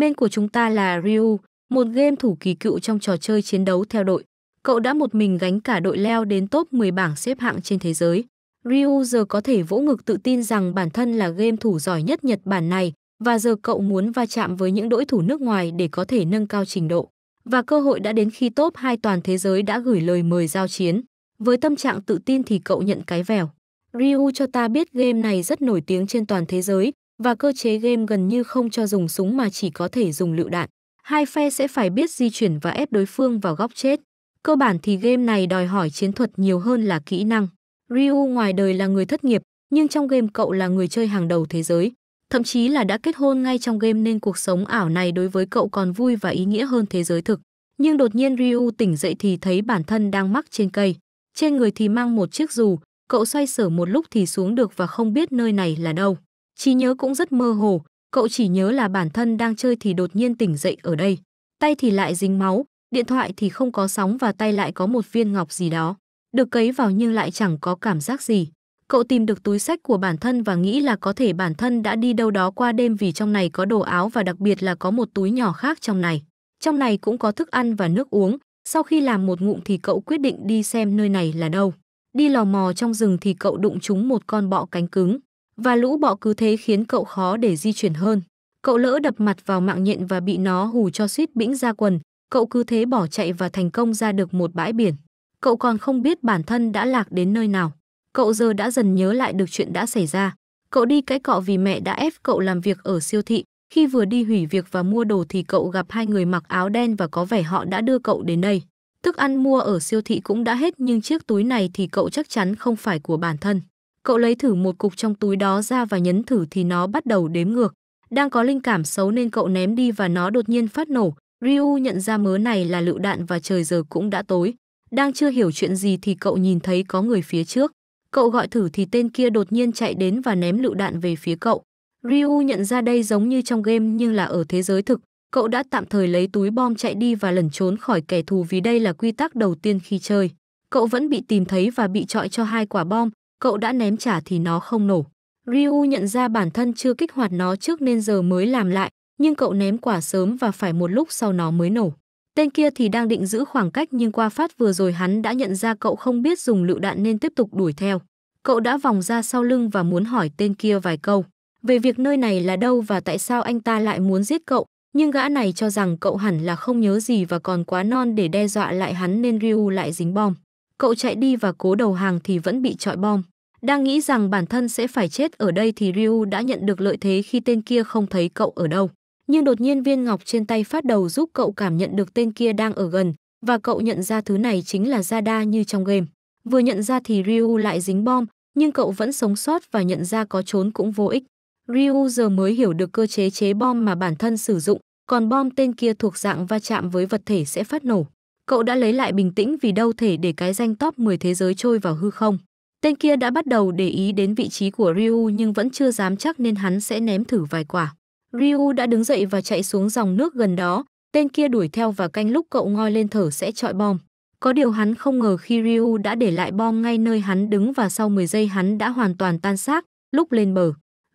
Main của chúng ta là Ryu, một game thủ kỳ cựu trong trò chơi chiến đấu theo đội. Cậu đã một mình gánh cả đội leo đến top 10 bảng xếp hạng trên thế giới. Ryu giờ có thể vỗ ngực tự tin rằng bản thân là game thủ giỏi nhất Nhật Bản này và giờ cậu muốn va chạm với những đối thủ nước ngoài để có thể nâng cao trình độ. Và cơ hội đã đến khi top 2 toàn thế giới đã gửi lời mời giao chiến. Với tâm trạng tự tin thì cậu nhận cái vèo. Ryu cho ta biết game này rất nổi tiếng trên toàn thế giới và cơ chế game gần như không cho dùng súng mà chỉ có thể dùng lựu đạn. Hai phe sẽ phải biết di chuyển và ép đối phương vào góc chết. Cơ bản thì game này đòi hỏi chiến thuật nhiều hơn là kỹ năng. Ryu ngoài đời là người thất nghiệp, nhưng trong game cậu là người chơi hàng đầu thế giới. Thậm chí là đã kết hôn ngay trong game nên cuộc sống ảo này đối với cậu còn vui và ý nghĩa hơn thế giới thực. Nhưng đột nhiên Ryu tỉnh dậy thì thấy bản thân đang mắc trên cây. Trên người thì mang một chiếc dù, cậu xoay sở một lúc thì xuống được và không biết nơi này là đâu trí nhớ cũng rất mơ hồ, cậu chỉ nhớ là bản thân đang chơi thì đột nhiên tỉnh dậy ở đây. Tay thì lại dính máu, điện thoại thì không có sóng và tay lại có một viên ngọc gì đó. Được cấy vào nhưng lại chẳng có cảm giác gì. Cậu tìm được túi sách của bản thân và nghĩ là có thể bản thân đã đi đâu đó qua đêm vì trong này có đồ áo và đặc biệt là có một túi nhỏ khác trong này. Trong này cũng có thức ăn và nước uống. Sau khi làm một ngụm thì cậu quyết định đi xem nơi này là đâu. Đi lò mò trong rừng thì cậu đụng chúng một con bọ cánh cứng và lũ bọ cứ thế khiến cậu khó để di chuyển hơn. Cậu lỡ đập mặt vào mạng nhện và bị nó hù cho suýt bĩnh ra quần, cậu cứ thế bỏ chạy và thành công ra được một bãi biển. Cậu còn không biết bản thân đã lạc đến nơi nào. Cậu giờ đã dần nhớ lại được chuyện đã xảy ra. Cậu đi cái cọ vì mẹ đã ép cậu làm việc ở siêu thị. Khi vừa đi hủy việc và mua đồ thì cậu gặp hai người mặc áo đen và có vẻ họ đã đưa cậu đến đây. Thức ăn mua ở siêu thị cũng đã hết nhưng chiếc túi này thì cậu chắc chắn không phải của bản thân. Cậu lấy thử một cục trong túi đó ra và nhấn thử thì nó bắt đầu đếm ngược. Đang có linh cảm xấu nên cậu ném đi và nó đột nhiên phát nổ. Ryu nhận ra mớ này là lựu đạn và trời giờ cũng đã tối. Đang chưa hiểu chuyện gì thì cậu nhìn thấy có người phía trước. Cậu gọi thử thì tên kia đột nhiên chạy đến và ném lựu đạn về phía cậu. Ryu nhận ra đây giống như trong game nhưng là ở thế giới thực. Cậu đã tạm thời lấy túi bom chạy đi và lẩn trốn khỏi kẻ thù vì đây là quy tắc đầu tiên khi chơi. Cậu vẫn bị tìm thấy và bị trọi cho hai quả bom, cậu đã ném trả thì nó không nổ. Ryu nhận ra bản thân chưa kích hoạt nó trước nên giờ mới làm lại, nhưng cậu ném quả sớm và phải một lúc sau nó mới nổ. Tên kia thì đang định giữ khoảng cách nhưng qua phát vừa rồi hắn đã nhận ra cậu không biết dùng lựu đạn nên tiếp tục đuổi theo. Cậu đã vòng ra sau lưng và muốn hỏi tên kia vài câu về việc nơi này là đâu và tại sao anh ta lại muốn giết cậu, nhưng gã này cho rằng cậu hẳn là không nhớ gì và còn quá non để đe dọa lại hắn nên Ryu lại dính bom cậu chạy đi và cố đầu hàng thì vẫn bị trọi bom. Đang nghĩ rằng bản thân sẽ phải chết ở đây thì Ryu đã nhận được lợi thế khi tên kia không thấy cậu ở đâu. Nhưng đột nhiên viên ngọc trên tay phát đầu giúp cậu cảm nhận được tên kia đang ở gần và cậu nhận ra thứ này chính là Zada như trong game. Vừa nhận ra thì Ryu lại dính bom, nhưng cậu vẫn sống sót và nhận ra có trốn cũng vô ích. Ryu giờ mới hiểu được cơ chế chế bom mà bản thân sử dụng, còn bom tên kia thuộc dạng va chạm với vật thể sẽ phát nổ cậu đã lấy lại bình tĩnh vì đâu thể để cái danh top 10 thế giới trôi vào hư không. Tên kia đã bắt đầu để ý đến vị trí của Ryu nhưng vẫn chưa dám chắc nên hắn sẽ ném thử vài quả. Ryu đã đứng dậy và chạy xuống dòng nước gần đó, tên kia đuổi theo và canh lúc cậu ngoi lên thở sẽ trọi bom. Có điều hắn không ngờ khi Ryu đã để lại bom ngay nơi hắn đứng và sau 10 giây hắn đã hoàn toàn tan xác, lúc lên bờ.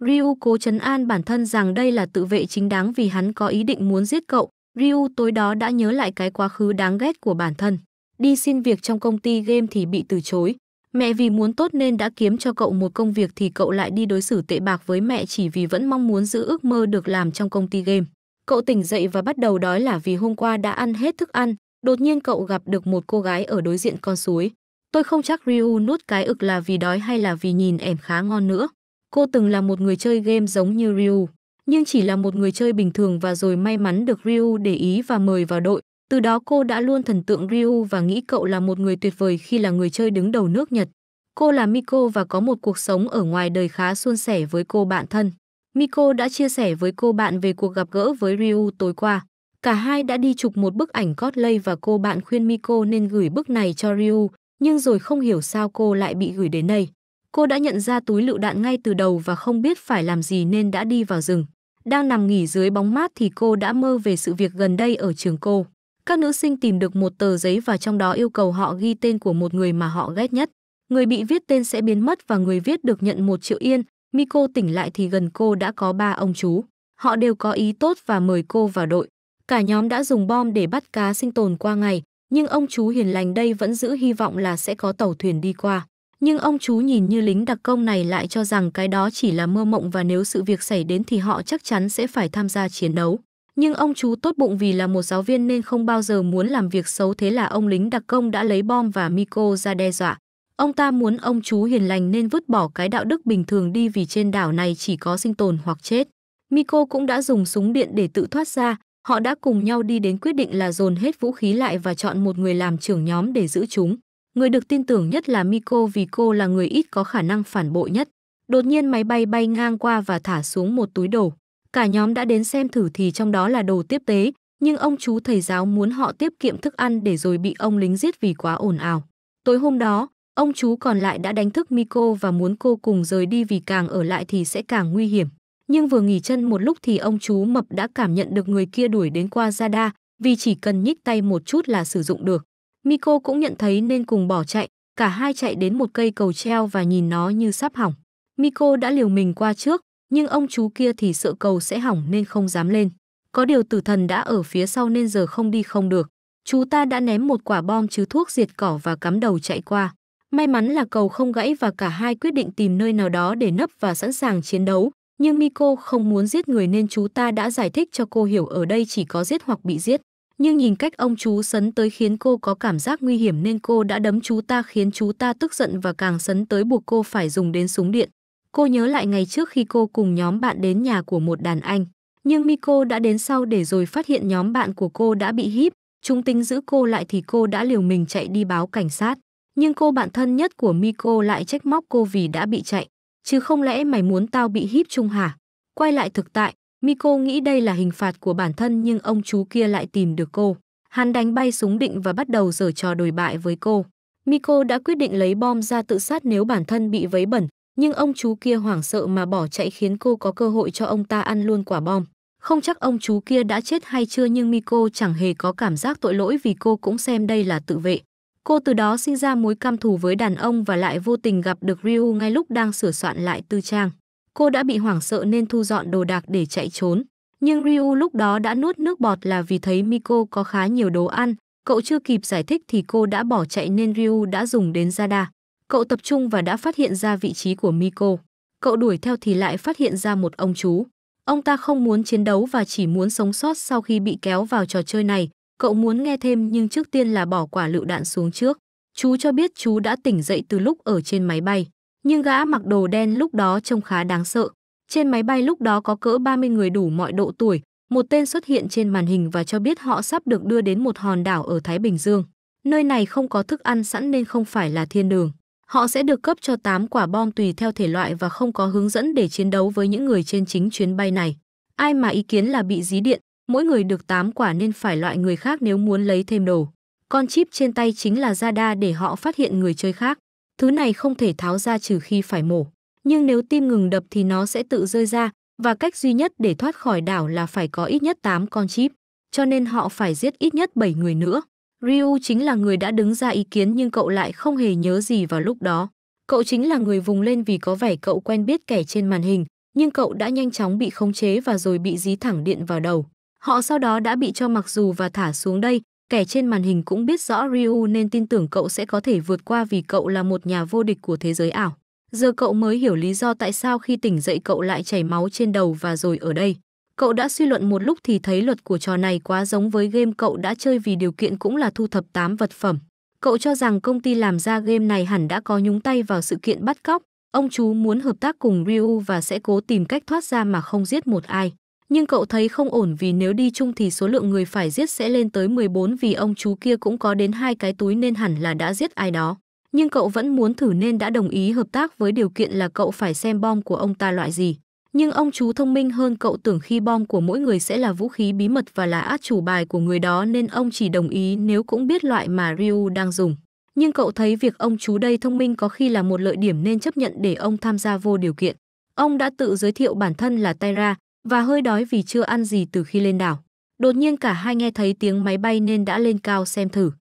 Ryu cố chấn an bản thân rằng đây là tự vệ chính đáng vì hắn có ý định muốn giết cậu, Ryu tối đó đã nhớ lại cái quá khứ đáng ghét của bản thân. Đi xin việc trong công ty game thì bị từ chối. Mẹ vì muốn tốt nên đã kiếm cho cậu một công việc thì cậu lại đi đối xử tệ bạc với mẹ chỉ vì vẫn mong muốn giữ ước mơ được làm trong công ty game. Cậu tỉnh dậy và bắt đầu đói là vì hôm qua đã ăn hết thức ăn. Đột nhiên cậu gặp được một cô gái ở đối diện con suối. Tôi không chắc Ryu nuốt cái ực là vì đói hay là vì nhìn ẻm khá ngon nữa. Cô từng là một người chơi game giống như Ryu nhưng chỉ là một người chơi bình thường và rồi may mắn được Ryu để ý và mời vào đội. Từ đó cô đã luôn thần tượng Ryu và nghĩ cậu là một người tuyệt vời khi là người chơi đứng đầu nước Nhật. Cô là Miko và có một cuộc sống ở ngoài đời khá suôn sẻ với cô bạn thân. Miko đã chia sẻ với cô bạn về cuộc gặp gỡ với Ryu tối qua. Cả hai đã đi chụp một bức ảnh cosplay và cô bạn khuyên Miko nên gửi bức này cho Ryu, nhưng rồi không hiểu sao cô lại bị gửi đến đây. Cô đã nhận ra túi lựu đạn ngay từ đầu và không biết phải làm gì nên đã đi vào rừng. Đang nằm nghỉ dưới bóng mát thì cô đã mơ về sự việc gần đây ở trường cô. Các nữ sinh tìm được một tờ giấy và trong đó yêu cầu họ ghi tên của một người mà họ ghét nhất. Người bị viết tên sẽ biến mất và người viết được nhận một triệu yên. Miko tỉnh lại thì gần cô đã có ba ông chú. Họ đều có ý tốt và mời cô vào đội. Cả nhóm đã dùng bom để bắt cá sinh tồn qua ngày, nhưng ông chú hiền lành đây vẫn giữ hy vọng là sẽ có tàu thuyền đi qua nhưng ông chú nhìn như lính đặc công này lại cho rằng cái đó chỉ là mơ mộng và nếu sự việc xảy đến thì họ chắc chắn sẽ phải tham gia chiến đấu. Nhưng ông chú tốt bụng vì là một giáo viên nên không bao giờ muốn làm việc xấu thế là ông lính đặc công đã lấy bom và Miko ra đe dọa. Ông ta muốn ông chú hiền lành nên vứt bỏ cái đạo đức bình thường đi vì trên đảo này chỉ có sinh tồn hoặc chết. Miko cũng đã dùng súng điện để tự thoát ra, họ đã cùng nhau đi đến quyết định là dồn hết vũ khí lại và chọn một người làm trưởng nhóm để giữ chúng. Người được tin tưởng nhất là Miko vì cô là người ít có khả năng phản bội nhất. Đột nhiên máy bay bay ngang qua và thả xuống một túi đồ. Cả nhóm đã đến xem thử thì trong đó là đồ tiếp tế, nhưng ông chú thầy giáo muốn họ tiết kiệm thức ăn để rồi bị ông lính giết vì quá ồn ào. Tối hôm đó, ông chú còn lại đã đánh thức Miko và muốn cô cùng rời đi vì càng ở lại thì sẽ càng nguy hiểm. Nhưng vừa nghỉ chân một lúc thì ông chú mập đã cảm nhận được người kia đuổi đến qua Zada, vì chỉ cần nhích tay một chút là sử dụng được. Miko cũng nhận thấy nên cùng bỏ chạy, cả hai chạy đến một cây cầu treo và nhìn nó như sắp hỏng. Miko đã liều mình qua trước, nhưng ông chú kia thì sợ cầu sẽ hỏng nên không dám lên. Có điều tử thần đã ở phía sau nên giờ không đi không được. Chú ta đã ném một quả bom chứa thuốc diệt cỏ và cắm đầu chạy qua. May mắn là cầu không gãy và cả hai quyết định tìm nơi nào đó để nấp và sẵn sàng chiến đấu. Nhưng Miko không muốn giết người nên chú ta đã giải thích cho cô hiểu ở đây chỉ có giết hoặc bị giết nhưng nhìn cách ông chú sấn tới khiến cô có cảm giác nguy hiểm nên cô đã đấm chú ta khiến chú ta tức giận và càng sấn tới buộc cô phải dùng đến súng điện. Cô nhớ lại ngày trước khi cô cùng nhóm bạn đến nhà của một đàn anh, nhưng Miko đã đến sau để rồi phát hiện nhóm bạn của cô đã bị hiếp chúng tính giữ cô lại thì cô đã liều mình chạy đi báo cảnh sát. Nhưng cô bạn thân nhất của Miko lại trách móc cô vì đã bị chạy, chứ không lẽ mày muốn tao bị hiếp chung hả? Quay lại thực tại, Miko nghĩ đây là hình phạt của bản thân nhưng ông chú kia lại tìm được cô. Hắn đánh bay súng định và bắt đầu giở trò đồi bại với cô. Miko đã quyết định lấy bom ra tự sát nếu bản thân bị vấy bẩn, nhưng ông chú kia hoảng sợ mà bỏ chạy khiến cô có cơ hội cho ông ta ăn luôn quả bom. Không chắc ông chú kia đã chết hay chưa nhưng Miko chẳng hề có cảm giác tội lỗi vì cô cũng xem đây là tự vệ. Cô từ đó sinh ra mối căm thù với đàn ông và lại vô tình gặp được Ryu ngay lúc đang sửa soạn lại tư trang cô đã bị hoảng sợ nên thu dọn đồ đạc để chạy trốn. Nhưng Ryu lúc đó đã nuốt nước bọt là vì thấy Miko có khá nhiều đồ ăn, cậu chưa kịp giải thích thì cô đã bỏ chạy nên Ryu đã dùng đến Zada. Cậu tập trung và đã phát hiện ra vị trí của Miko. Cậu đuổi theo thì lại phát hiện ra một ông chú. Ông ta không muốn chiến đấu và chỉ muốn sống sót sau khi bị kéo vào trò chơi này. Cậu muốn nghe thêm nhưng trước tiên là bỏ quả lựu đạn xuống trước. Chú cho biết chú đã tỉnh dậy từ lúc ở trên máy bay nhưng gã mặc đồ đen lúc đó trông khá đáng sợ. Trên máy bay lúc đó có cỡ 30 người đủ mọi độ tuổi, một tên xuất hiện trên màn hình và cho biết họ sắp được đưa đến một hòn đảo ở Thái Bình Dương. Nơi này không có thức ăn sẵn nên không phải là thiên đường. Họ sẽ được cấp cho 8 quả bom tùy theo thể loại và không có hướng dẫn để chiến đấu với những người trên chính chuyến bay này. Ai mà ý kiến là bị dí điện, mỗi người được 8 quả nên phải loại người khác nếu muốn lấy thêm đồ. Con chip trên tay chính là radar để họ phát hiện người chơi khác. Thứ này không thể tháo ra trừ khi phải mổ, nhưng nếu tim ngừng đập thì nó sẽ tự rơi ra và cách duy nhất để thoát khỏi đảo là phải có ít nhất 8 con chip, cho nên họ phải giết ít nhất 7 người nữa. Ryu chính là người đã đứng ra ý kiến nhưng cậu lại không hề nhớ gì vào lúc đó. Cậu chính là người vùng lên vì có vẻ cậu quen biết kẻ trên màn hình, nhưng cậu đã nhanh chóng bị khống chế và rồi bị dí thẳng điện vào đầu. Họ sau đó đã bị cho mặc dù và thả xuống đây, Kẻ trên màn hình cũng biết rõ Ryu nên tin tưởng cậu sẽ có thể vượt qua vì cậu là một nhà vô địch của thế giới ảo. Giờ cậu mới hiểu lý do tại sao khi tỉnh dậy cậu lại chảy máu trên đầu và rồi ở đây. Cậu đã suy luận một lúc thì thấy luật của trò này quá giống với game cậu đã chơi vì điều kiện cũng là thu thập 8 vật phẩm. Cậu cho rằng công ty làm ra game này hẳn đã có nhúng tay vào sự kiện bắt cóc. Ông chú muốn hợp tác cùng Ryu và sẽ cố tìm cách thoát ra mà không giết một ai nhưng cậu thấy không ổn vì nếu đi chung thì số lượng người phải giết sẽ lên tới 14 vì ông chú kia cũng có đến hai cái túi nên hẳn là đã giết ai đó. Nhưng cậu vẫn muốn thử nên đã đồng ý hợp tác với điều kiện là cậu phải xem bom của ông ta loại gì. Nhưng ông chú thông minh hơn cậu tưởng khi bom của mỗi người sẽ là vũ khí bí mật và là át chủ bài của người đó nên ông chỉ đồng ý nếu cũng biết loại mà Ryu đang dùng. Nhưng cậu thấy việc ông chú đây thông minh có khi là một lợi điểm nên chấp nhận để ông tham gia vô điều kiện. Ông đã tự giới thiệu bản thân là Tyra, và hơi đói vì chưa ăn gì từ khi lên đảo. Đột nhiên cả hai nghe thấy tiếng máy bay nên đã lên cao xem thử.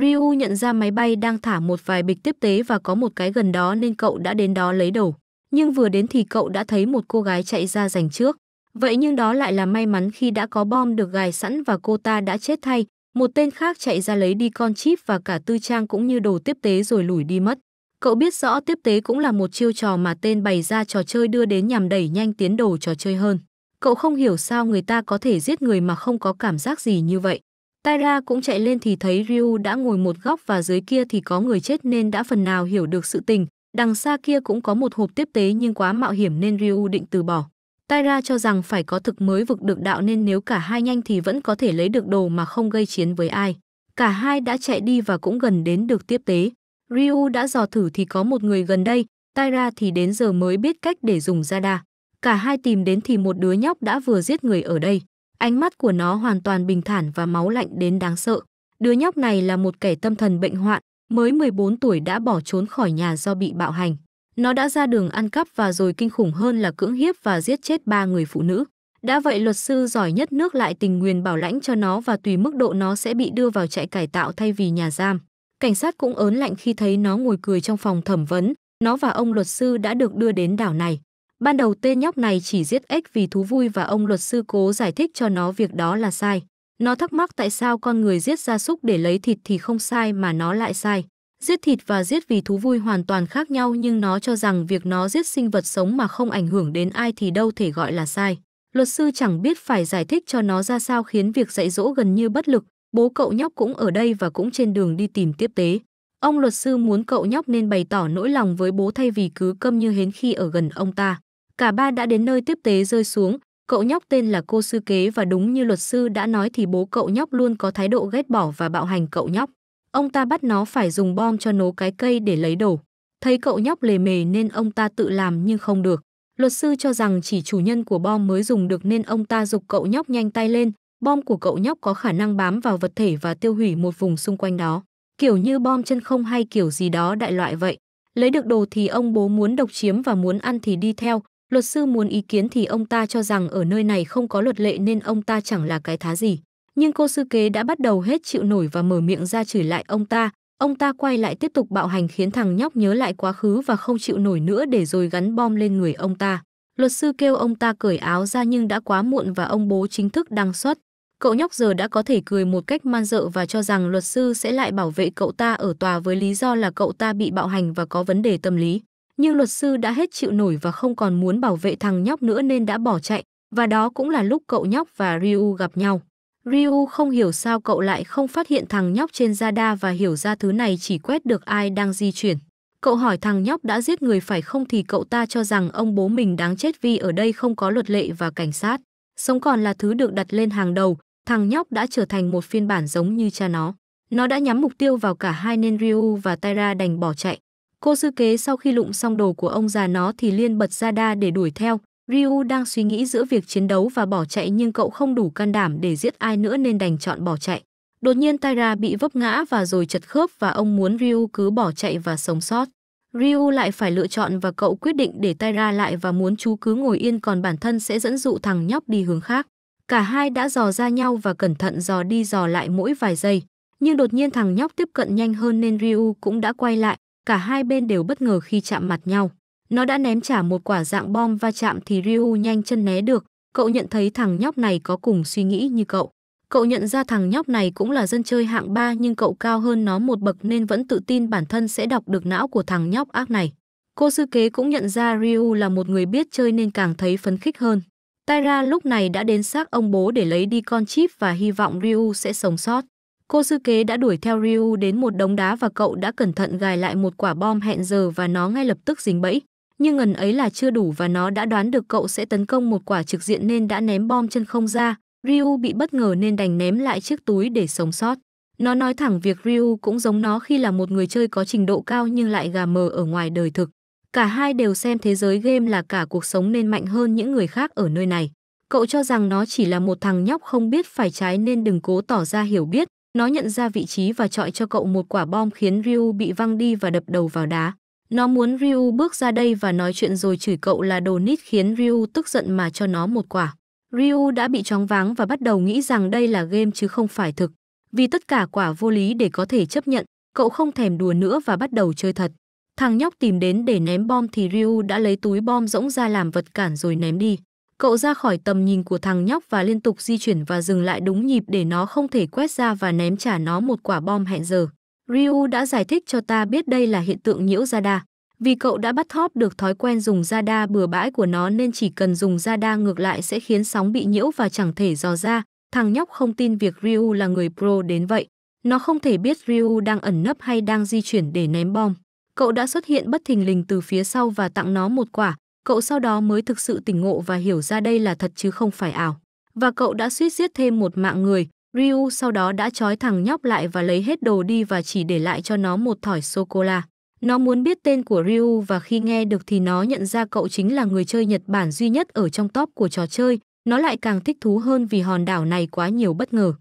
Ryu nhận ra máy bay đang thả một vài bịch tiếp tế và có một cái gần đó nên cậu đã đến đó lấy đồ. Nhưng vừa đến thì cậu đã thấy một cô gái chạy ra giành trước. Vậy nhưng đó lại là may mắn khi đã có bom được gài sẵn và cô ta đã chết thay. Một tên khác chạy ra lấy đi con chip và cả tư trang cũng như đồ tiếp tế rồi lủi đi mất. Cậu biết rõ tiếp tế cũng là một chiêu trò mà tên bày ra trò chơi đưa đến nhằm đẩy nhanh tiến đồ trò chơi hơn. Cậu không hiểu sao người ta có thể giết người mà không có cảm giác gì như vậy. taira cũng chạy lên thì thấy Ryu đã ngồi một góc và dưới kia thì có người chết nên đã phần nào hiểu được sự tình. Đằng xa kia cũng có một hộp tiếp tế nhưng quá mạo hiểm nên Ryu định từ bỏ. taira cho rằng phải có thực mới vực được đạo nên nếu cả hai nhanh thì vẫn có thể lấy được đồ mà không gây chiến với ai. Cả hai đã chạy đi và cũng gần đến được tiếp tế. Ryu đã dò thử thì có một người gần đây, taira thì đến giờ mới biết cách để dùng radar cả hai tìm đến thì một đứa nhóc đã vừa giết người ở đây. Ánh mắt của nó hoàn toàn bình thản và máu lạnh đến đáng sợ. Đứa nhóc này là một kẻ tâm thần bệnh hoạn, mới 14 tuổi đã bỏ trốn khỏi nhà do bị bạo hành. Nó đã ra đường ăn cắp và rồi kinh khủng hơn là cưỡng hiếp và giết chết ba người phụ nữ. Đã vậy luật sư giỏi nhất nước lại tình nguyện bảo lãnh cho nó và tùy mức độ nó sẽ bị đưa vào trại cải tạo thay vì nhà giam. Cảnh sát cũng ớn lạnh khi thấy nó ngồi cười trong phòng thẩm vấn, nó và ông luật sư đã được đưa đến đảo này. Ban đầu tên nhóc này chỉ giết ếch vì thú vui và ông luật sư cố giải thích cho nó việc đó là sai. Nó thắc mắc tại sao con người giết gia súc để lấy thịt thì không sai mà nó lại sai. Giết thịt và giết vì thú vui hoàn toàn khác nhau nhưng nó cho rằng việc nó giết sinh vật sống mà không ảnh hưởng đến ai thì đâu thể gọi là sai. Luật sư chẳng biết phải giải thích cho nó ra sao khiến việc dạy dỗ gần như bất lực. Bố cậu nhóc cũng ở đây và cũng trên đường đi tìm tiếp tế. Ông luật sư muốn cậu nhóc nên bày tỏ nỗi lòng với bố thay vì cứ câm như hến khi ở gần ông ta. Cả ba đã đến nơi tiếp tế rơi xuống, cậu nhóc tên là cô sư kế và đúng như luật sư đã nói thì bố cậu nhóc luôn có thái độ ghét bỏ và bạo hành cậu nhóc. Ông ta bắt nó phải dùng bom cho nổ cái cây để lấy đồ. Thấy cậu nhóc lề mề nên ông ta tự làm nhưng không được. Luật sư cho rằng chỉ chủ nhân của bom mới dùng được nên ông ta giục cậu nhóc nhanh tay lên. Bom của cậu nhóc có khả năng bám vào vật thể và tiêu hủy một vùng xung quanh đó. Kiểu như bom chân không hay kiểu gì đó đại loại vậy. Lấy được đồ thì ông bố muốn độc chiếm và muốn ăn thì đi theo, Luật sư muốn ý kiến thì ông ta cho rằng ở nơi này không có luật lệ nên ông ta chẳng là cái thá gì. Nhưng cô sư kế đã bắt đầu hết chịu nổi và mở miệng ra chửi lại ông ta. Ông ta quay lại tiếp tục bạo hành khiến thằng nhóc nhớ lại quá khứ và không chịu nổi nữa để rồi gắn bom lên người ông ta. Luật sư kêu ông ta cởi áo ra nhưng đã quá muộn và ông bố chính thức đăng xuất. Cậu nhóc giờ đã có thể cười một cách man dợ và cho rằng luật sư sẽ lại bảo vệ cậu ta ở tòa với lý do là cậu ta bị bạo hành và có vấn đề tâm lý nhưng luật sư đã hết chịu nổi và không còn muốn bảo vệ thằng nhóc nữa nên đã bỏ chạy, và đó cũng là lúc cậu nhóc và Ryu gặp nhau. Ryu không hiểu sao cậu lại không phát hiện thằng nhóc trên radar và hiểu ra thứ này chỉ quét được ai đang di chuyển. Cậu hỏi thằng nhóc đã giết người phải không thì cậu ta cho rằng ông bố mình đáng chết vì ở đây không có luật lệ và cảnh sát. Sống còn là thứ được đặt lên hàng đầu, thằng nhóc đã trở thành một phiên bản giống như cha nó. Nó đã nhắm mục tiêu vào cả hai nên Ryu và Taira đành bỏ chạy. Cô sư kế sau khi lụng xong đồ của ông già nó thì liên bật ra đa để đuổi theo. Ryu đang suy nghĩ giữa việc chiến đấu và bỏ chạy nhưng cậu không đủ can đảm để giết ai nữa nên đành chọn bỏ chạy. Đột nhiên Taira bị vấp ngã và rồi chật khớp và ông muốn Ryu cứ bỏ chạy và sống sót. Ryu lại phải lựa chọn và cậu quyết định để Taira lại và muốn chú cứ ngồi yên còn bản thân sẽ dẫn dụ thằng nhóc đi hướng khác. Cả hai đã dò ra nhau và cẩn thận dò đi dò lại mỗi vài giây. Nhưng đột nhiên thằng nhóc tiếp cận nhanh hơn nên Ryu cũng đã quay lại cả hai bên đều bất ngờ khi chạm mặt nhau. Nó đã ném trả một quả dạng bom va chạm thì Ryu nhanh chân né được, cậu nhận thấy thằng nhóc này có cùng suy nghĩ như cậu. Cậu nhận ra thằng nhóc này cũng là dân chơi hạng 3 nhưng cậu cao hơn nó một bậc nên vẫn tự tin bản thân sẽ đọc được não của thằng nhóc ác này. Cô sư kế cũng nhận ra Ryu là một người biết chơi nên càng thấy phấn khích hơn. Taira lúc này đã đến xác ông bố để lấy đi con chip và hy vọng Ryu sẽ sống sót. Cô sư kế đã đuổi theo Ryu đến một đống đá và cậu đã cẩn thận gài lại một quả bom hẹn giờ và nó ngay lập tức dính bẫy. Nhưng ngần ấy là chưa đủ và nó đã đoán được cậu sẽ tấn công một quả trực diện nên đã ném bom chân không ra. Ryu bị bất ngờ nên đành ném lại chiếc túi để sống sót. Nó nói thẳng việc Ryu cũng giống nó khi là một người chơi có trình độ cao nhưng lại gà mờ ở ngoài đời thực. Cả hai đều xem thế giới game là cả cuộc sống nên mạnh hơn những người khác ở nơi này. Cậu cho rằng nó chỉ là một thằng nhóc không biết phải trái nên đừng cố tỏ ra hiểu biết, nó nhận ra vị trí và chọi cho cậu một quả bom khiến Ryu bị văng đi và đập đầu vào đá. Nó muốn Ryu bước ra đây và nói chuyện rồi chửi cậu là đồ nít khiến Ryu tức giận mà cho nó một quả. Ryu đã bị chóng váng và bắt đầu nghĩ rằng đây là game chứ không phải thực. Vì tất cả quả vô lý để có thể chấp nhận, cậu không thèm đùa nữa và bắt đầu chơi thật. Thằng nhóc tìm đến để ném bom thì Ryu đã lấy túi bom rỗng ra làm vật cản rồi ném đi. Cậu ra khỏi tầm nhìn của thằng nhóc và liên tục di chuyển và dừng lại đúng nhịp để nó không thể quét ra và ném trả nó một quả bom hẹn giờ. Ryu đã giải thích cho ta biết đây là hiện tượng nhiễu radar. Vì cậu đã bắt thóp được thói quen dùng radar bừa bãi của nó nên chỉ cần dùng radar ngược lại sẽ khiến sóng bị nhiễu và chẳng thể dò ra. Thằng nhóc không tin việc Ryu là người pro đến vậy. Nó không thể biết Ryu đang ẩn nấp hay đang di chuyển để ném bom. Cậu đã xuất hiện bất thình lình từ phía sau và tặng nó một quả, cậu sau đó mới thực sự tỉnh ngộ và hiểu ra đây là thật chứ không phải ảo. Và cậu đã suýt giết thêm một mạng người, Ryu sau đó đã trói thằng nhóc lại và lấy hết đồ đi và chỉ để lại cho nó một thỏi sô-cô-la. Nó muốn biết tên của Ryu và khi nghe được thì nó nhận ra cậu chính là người chơi Nhật Bản duy nhất ở trong top của trò chơi. Nó lại càng thích thú hơn vì hòn đảo này quá nhiều bất ngờ.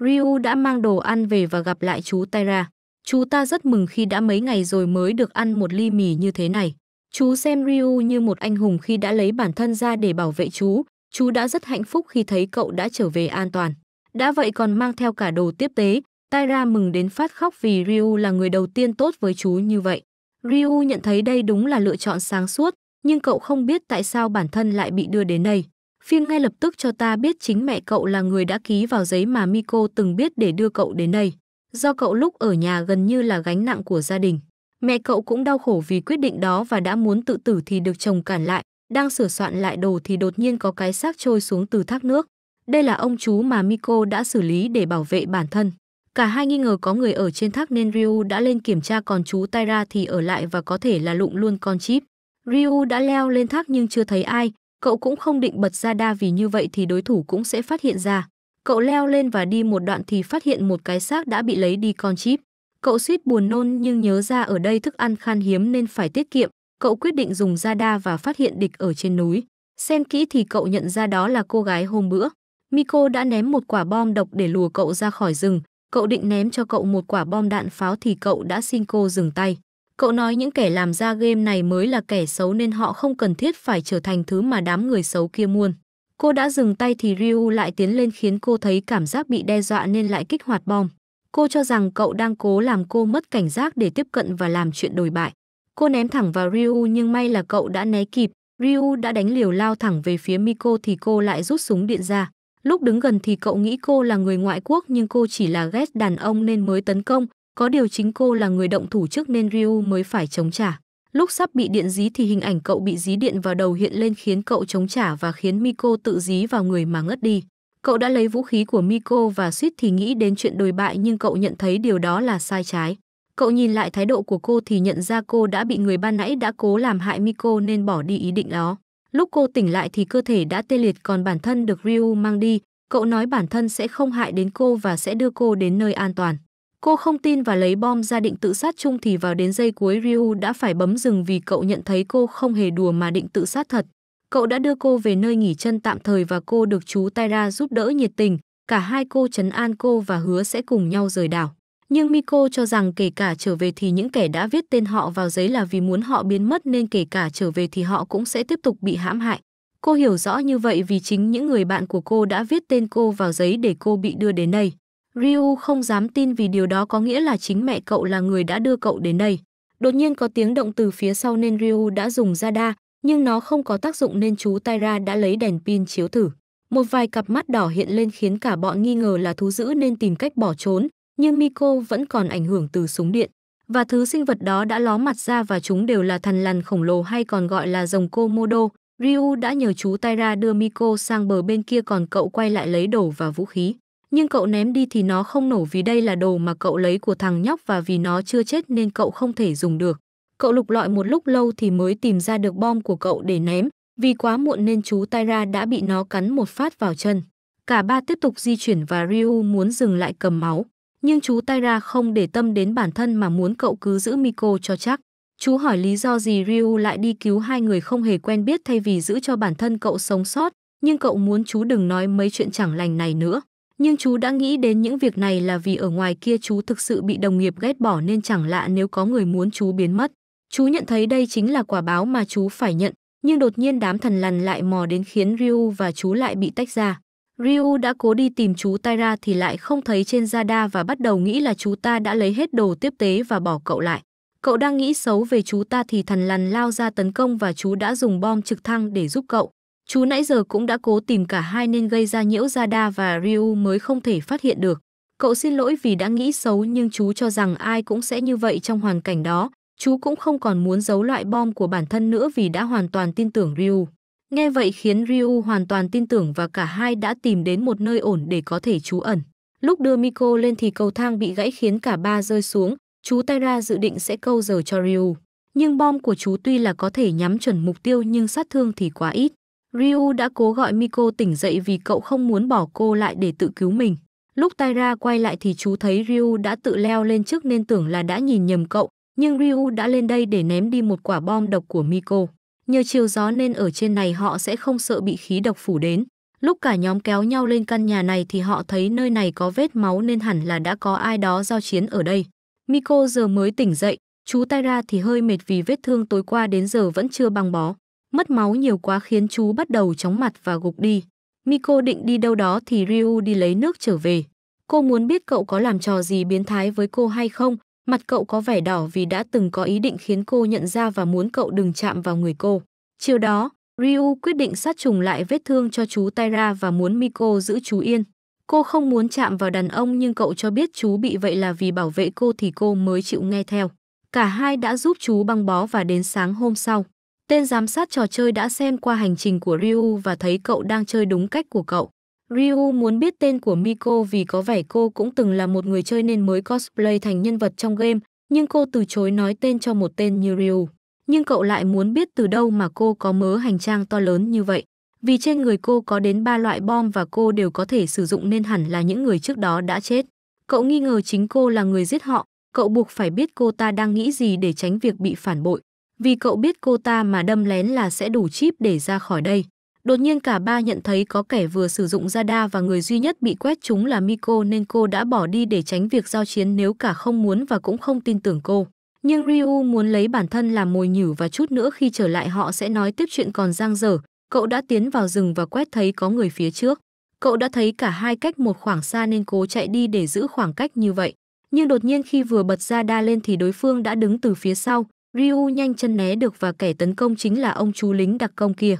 Ryu đã mang đồ ăn về và gặp lại chú Taira. Chú ta rất mừng khi đã mấy ngày rồi mới được ăn một ly mì như thế này. Chú xem Ryu như một anh hùng khi đã lấy bản thân ra để bảo vệ chú. Chú đã rất hạnh phúc khi thấy cậu đã trở về an toàn. Đã vậy còn mang theo cả đồ tiếp tế, Taira mừng đến phát khóc vì Ryu là người đầu tiên tốt với chú như vậy. Ryu nhận thấy đây đúng là lựa chọn sáng suốt, nhưng cậu không biết tại sao bản thân lại bị đưa đến đây. Phiên ngay lập tức cho ta biết chính mẹ cậu là người đã ký vào giấy mà Miko từng biết để đưa cậu đến đây. Do cậu lúc ở nhà gần như là gánh nặng của gia đình. Mẹ cậu cũng đau khổ vì quyết định đó và đã muốn tự tử thì được chồng cản lại, đang sửa soạn lại đồ thì đột nhiên có cái xác trôi xuống từ thác nước. Đây là ông chú mà Miko đã xử lý để bảo vệ bản thân. Cả hai nghi ngờ có người ở trên thác nên Ryu đã lên kiểm tra còn chú Taira thì ở lại và có thể là lụng luôn con chip. Ryu đã leo lên thác nhưng chưa thấy ai, cậu cũng không định bật ra đa vì như vậy thì đối thủ cũng sẽ phát hiện ra. Cậu leo lên và đi một đoạn thì phát hiện một cái xác đã bị lấy đi con chip. Cậu suýt buồn nôn nhưng nhớ ra ở đây thức ăn khan hiếm nên phải tiết kiệm, cậu quyết định dùng radar và phát hiện địch ở trên núi. Xem kỹ thì cậu nhận ra đó là cô gái hôm bữa. Miko đã ném một quả bom độc để lùa cậu ra khỏi rừng. Cậu định ném cho cậu một quả bom đạn pháo thì cậu đã xin cô dừng tay. Cậu nói những kẻ làm ra game này mới là kẻ xấu nên họ không cần thiết phải trở thành thứ mà đám người xấu kia muôn. Cô đã dừng tay thì Ryu lại tiến lên khiến cô thấy cảm giác bị đe dọa nên lại kích hoạt bom. Cô cho rằng cậu đang cố làm cô mất cảnh giác để tiếp cận và làm chuyện đồi bại. Cô ném thẳng vào Ryu nhưng may là cậu đã né kịp. Ryu đã đánh liều lao thẳng về phía Miko thì cô lại rút súng điện ra. Lúc đứng gần thì cậu nghĩ cô là người ngoại quốc nhưng cô chỉ là ghét đàn ông nên mới tấn công. Có điều chính cô là người động thủ trước nên Ryu mới phải chống trả. Lúc sắp bị điện dí thì hình ảnh cậu bị dí điện vào đầu hiện lên khiến cậu chống trả và khiến Miko tự dí vào người mà ngất đi. Cậu đã lấy vũ khí của Miko và suýt thì nghĩ đến chuyện đồi bại nhưng cậu nhận thấy điều đó là sai trái. Cậu nhìn lại thái độ của cô thì nhận ra cô đã bị người ban nãy đã cố làm hại Miko nên bỏ đi ý định đó. Lúc cô tỉnh lại thì cơ thể đã tê liệt còn bản thân được Ryu mang đi. Cậu nói bản thân sẽ không hại đến cô và sẽ đưa cô đến nơi an toàn. Cô không tin và lấy bom ra định tự sát chung thì vào đến giây cuối Ryu đã phải bấm dừng vì cậu nhận thấy cô không hề đùa mà định tự sát thật. Cậu đã đưa cô về nơi nghỉ chân tạm thời và cô được chú Taira giúp đỡ nhiệt tình. Cả hai cô chấn an cô và hứa sẽ cùng nhau rời đảo. Nhưng Miko cho rằng kể cả trở về thì những kẻ đã viết tên họ vào giấy là vì muốn họ biến mất nên kể cả trở về thì họ cũng sẽ tiếp tục bị hãm hại. Cô hiểu rõ như vậy vì chính những người bạn của cô đã viết tên cô vào giấy để cô bị đưa đến đây. Ryu không dám tin vì điều đó có nghĩa là chính mẹ cậu là người đã đưa cậu đến đây. Đột nhiên có tiếng động từ phía sau nên Ryu đã dùng radar, nhưng nó không có tác dụng nên chú Tyra đã lấy đèn pin chiếu thử. Một vài cặp mắt đỏ hiện lên khiến cả bọn nghi ngờ là thú dữ nên tìm cách bỏ trốn, nhưng Miko vẫn còn ảnh hưởng từ súng điện. Và thứ sinh vật đó đã ló mặt ra và chúng đều là thằn lằn khổng lồ hay còn gọi là rồng Komodo. Ryu đã nhờ chú Tyra đưa Miko sang bờ bên kia còn cậu quay lại lấy đồ và vũ khí. Nhưng cậu ném đi thì nó không nổ vì đây là đồ mà cậu lấy của thằng nhóc và vì nó chưa chết nên cậu không thể dùng được. Cậu lục lọi một lúc lâu thì mới tìm ra được bom của cậu để ném, vì quá muộn nên chú Tyra đã bị nó cắn một phát vào chân. Cả ba tiếp tục di chuyển và Ryu muốn dừng lại cầm máu. Nhưng chú Tyra không để tâm đến bản thân mà muốn cậu cứ giữ Miko cho chắc. Chú hỏi lý do gì Ryu lại đi cứu hai người không hề quen biết thay vì giữ cho bản thân cậu sống sót, nhưng cậu muốn chú đừng nói mấy chuyện chẳng lành này nữa. Nhưng chú đã nghĩ đến những việc này là vì ở ngoài kia chú thực sự bị đồng nghiệp ghét bỏ nên chẳng lạ nếu có người muốn chú biến mất. Chú nhận thấy đây chính là quả báo mà chú phải nhận, nhưng đột nhiên đám thần lằn lại mò đến khiến Ryu và chú lại bị tách ra. Ryu đã cố đi tìm chú Taira thì lại không thấy trên Zada và bắt đầu nghĩ là chú ta đã lấy hết đồ tiếp tế và bỏ cậu lại. Cậu đang nghĩ xấu về chú ta thì thần lằn lao ra tấn công và chú đã dùng bom trực thăng để giúp cậu. Chú nãy giờ cũng đã cố tìm cả hai nên gây ra nhiễu Zada và Ryu mới không thể phát hiện được. Cậu xin lỗi vì đã nghĩ xấu nhưng chú cho rằng ai cũng sẽ như vậy trong hoàn cảnh đó, Chú cũng không còn muốn giấu loại bom của bản thân nữa vì đã hoàn toàn tin tưởng Ryu. Nghe vậy khiến Ryu hoàn toàn tin tưởng và cả hai đã tìm đến một nơi ổn để có thể trú ẩn. Lúc đưa Miko lên thì cầu thang bị gãy khiến cả ba rơi xuống, chú Taira dự định sẽ câu giờ cho Ryu. Nhưng bom của chú tuy là có thể nhắm chuẩn mục tiêu nhưng sát thương thì quá ít. Ryu đã cố gọi Miko tỉnh dậy vì cậu không muốn bỏ cô lại để tự cứu mình. Lúc Taira quay lại thì chú thấy Ryu đã tự leo lên trước nên tưởng là đã nhìn nhầm cậu, nhưng Ryu đã lên đây để ném đi một quả bom độc của Miko. Nhờ chiều gió nên ở trên này họ sẽ không sợ bị khí độc phủ đến. Lúc cả nhóm kéo nhau lên căn nhà này thì họ thấy nơi này có vết máu nên hẳn là đã có ai đó giao chiến ở đây. Miko giờ mới tỉnh dậy, chú tay ra thì hơi mệt vì vết thương tối qua đến giờ vẫn chưa băng bó. Mất máu nhiều quá khiến chú bắt đầu chóng mặt và gục đi. Miko định đi đâu đó thì Ryu đi lấy nước trở về. Cô muốn biết cậu có làm trò gì biến thái với cô hay không, Mặt cậu có vẻ đỏ vì đã từng có ý định khiến cô nhận ra và muốn cậu đừng chạm vào người cô. Chiều đó, Ryu quyết định sát trùng lại vết thương cho chú Taira và muốn Miko giữ chú yên. Cô không muốn chạm vào đàn ông nhưng cậu cho biết chú bị vậy là vì bảo vệ cô thì cô mới chịu nghe theo. Cả hai đã giúp chú băng bó và đến sáng hôm sau. Tên giám sát trò chơi đã xem qua hành trình của Ryu và thấy cậu đang chơi đúng cách của cậu. Ryu muốn biết tên của Miko vì có vẻ cô cũng từng là một người chơi nên mới cosplay thành nhân vật trong game, nhưng cô từ chối nói tên cho một tên như Ryu. Nhưng cậu lại muốn biết từ đâu mà cô có mớ hành trang to lớn như vậy. Vì trên người cô có đến 3 loại bom và cô đều có thể sử dụng nên hẳn là những người trước đó đã chết. Cậu nghi ngờ chính cô là người giết họ, cậu buộc phải biết cô ta đang nghĩ gì để tránh việc bị phản bội. Vì cậu biết cô ta mà đâm lén là sẽ đủ chip để ra khỏi đây. Đột nhiên cả ba nhận thấy có kẻ vừa sử dụng radar và người duy nhất bị quét chúng là Miko nên cô đã bỏ đi để tránh việc giao chiến nếu cả không muốn và cũng không tin tưởng cô. Nhưng Ryu muốn lấy bản thân làm mồi nhử và chút nữa khi trở lại họ sẽ nói tiếp chuyện còn giang dở. Cậu đã tiến vào rừng và quét thấy có người phía trước. Cậu đã thấy cả hai cách một khoảng xa nên cố chạy đi để giữ khoảng cách như vậy. Nhưng đột nhiên khi vừa bật ra đa lên thì đối phương đã đứng từ phía sau. Ryu nhanh chân né được và kẻ tấn công chính là ông chú lính đặc công kia.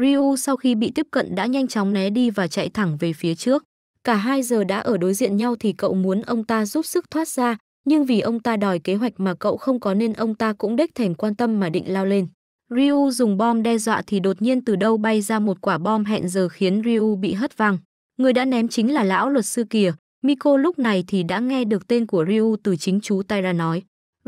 Ryu sau khi bị tiếp cận đã nhanh chóng né đi và chạy thẳng về phía trước. Cả hai giờ đã ở đối diện nhau thì cậu muốn ông ta giúp sức thoát ra, nhưng vì ông ta đòi kế hoạch mà cậu không có nên ông ta cũng đếch thèm quan tâm mà định lao lên. Ryu dùng bom đe dọa thì đột nhiên từ đâu bay ra một quả bom hẹn giờ khiến Ryu bị hất văng. Người đã ném chính là lão luật sư kìa. Miko lúc này thì đã nghe được tên của Ryu từ chính chú Taira nói.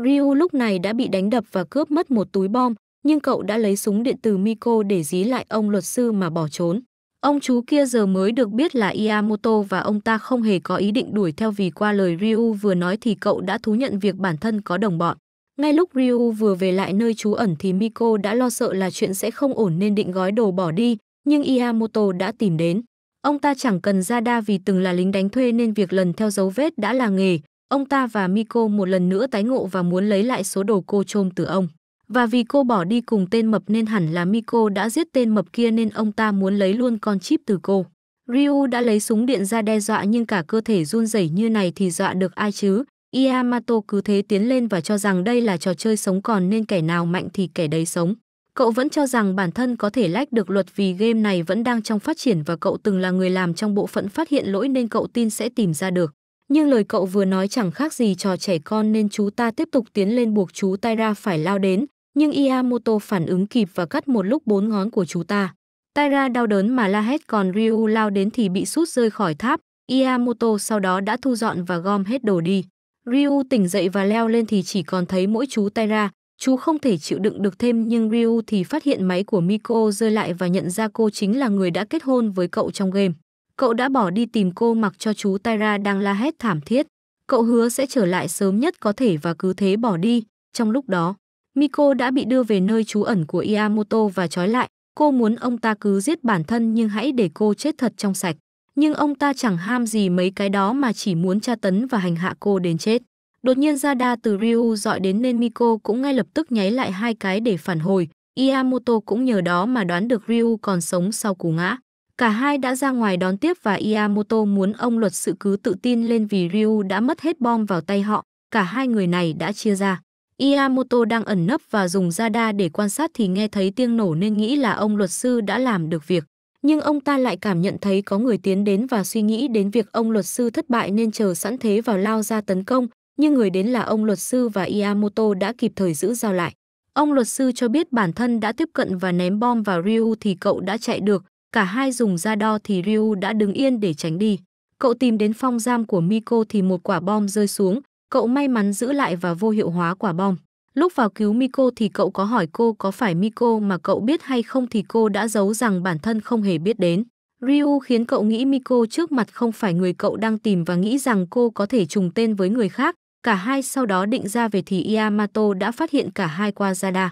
Ryu lúc này đã bị đánh đập và cướp mất một túi bom, nhưng cậu đã lấy súng điện tử Miko để dí lại ông luật sư mà bỏ trốn. Ông chú kia giờ mới được biết là Iamoto và ông ta không hề có ý định đuổi theo vì qua lời Ryu vừa nói thì cậu đã thú nhận việc bản thân có đồng bọn. Ngay lúc Ryu vừa về lại nơi trú ẩn thì Miko đã lo sợ là chuyện sẽ không ổn nên định gói đồ bỏ đi, nhưng Iamoto đã tìm đến. Ông ta chẳng cần ra đa vì từng là lính đánh thuê nên việc lần theo dấu vết đã là nghề. Ông ta và Miko một lần nữa tái ngộ và muốn lấy lại số đồ cô trôm từ ông. Và vì cô bỏ đi cùng tên mập nên hẳn là Miko đã giết tên mập kia nên ông ta muốn lấy luôn con chip từ cô. Ryu đã lấy súng điện ra đe dọa nhưng cả cơ thể run rẩy như này thì dọa được ai chứ. Yamato cứ thế tiến lên và cho rằng đây là trò chơi sống còn nên kẻ nào mạnh thì kẻ đấy sống. Cậu vẫn cho rằng bản thân có thể lách được luật vì game này vẫn đang trong phát triển và cậu từng là người làm trong bộ phận phát hiện lỗi nên cậu tin sẽ tìm ra được. Nhưng lời cậu vừa nói chẳng khác gì trò trẻ con nên chú ta tiếp tục tiến lên buộc chú Taira phải lao đến nhưng Iamoto phản ứng kịp và cắt một lúc bốn ngón của chú ta. Taira đau đớn mà la hét còn Ryu lao đến thì bị sút rơi khỏi tháp. Iamoto sau đó đã thu dọn và gom hết đồ đi. Ryu tỉnh dậy và leo lên thì chỉ còn thấy mỗi chú Taira. Chú không thể chịu đựng được thêm nhưng Ryu thì phát hiện máy của Miko rơi lại và nhận ra cô chính là người đã kết hôn với cậu trong game. Cậu đã bỏ đi tìm cô mặc cho chú Taira đang la hét thảm thiết. Cậu hứa sẽ trở lại sớm nhất có thể và cứ thế bỏ đi. Trong lúc đó, Miko đã bị đưa về nơi trú ẩn của Yamoto và trói lại. Cô muốn ông ta cứ giết bản thân nhưng hãy để cô chết thật trong sạch. Nhưng ông ta chẳng ham gì mấy cái đó mà chỉ muốn tra tấn và hành hạ cô đến chết. Đột nhiên Zada từ Ryu dọi đến nên Miko cũng ngay lập tức nháy lại hai cái để phản hồi. Yamoto cũng nhờ đó mà đoán được Ryu còn sống sau cú ngã. Cả hai đã ra ngoài đón tiếp và Yamoto muốn ông luật sự cứ tự tin lên vì Ryu đã mất hết bom vào tay họ. Cả hai người này đã chia ra. Iamoto đang ẩn nấp và dùng radar để quan sát thì nghe thấy tiếng nổ nên nghĩ là ông luật sư đã làm được việc. Nhưng ông ta lại cảm nhận thấy có người tiến đến và suy nghĩ đến việc ông luật sư thất bại nên chờ sẵn thế vào lao ra tấn công. Nhưng người đến là ông luật sư và Iamoto đã kịp thời giữ dao lại. Ông luật sư cho biết bản thân đã tiếp cận và ném bom vào Ryu thì cậu đã chạy được. Cả hai dùng ra đo thì Ryu đã đứng yên để tránh đi. Cậu tìm đến phong giam của Miko thì một quả bom rơi xuống, Cậu may mắn giữ lại và vô hiệu hóa quả bom. Lúc vào cứu Miko thì cậu có hỏi cô có phải Miko mà cậu biết hay không thì cô đã giấu rằng bản thân không hề biết đến. Ryu khiến cậu nghĩ Miko trước mặt không phải người cậu đang tìm và nghĩ rằng cô có thể trùng tên với người khác. Cả hai sau đó định ra về thì Yamato đã phát hiện cả hai qua Zada.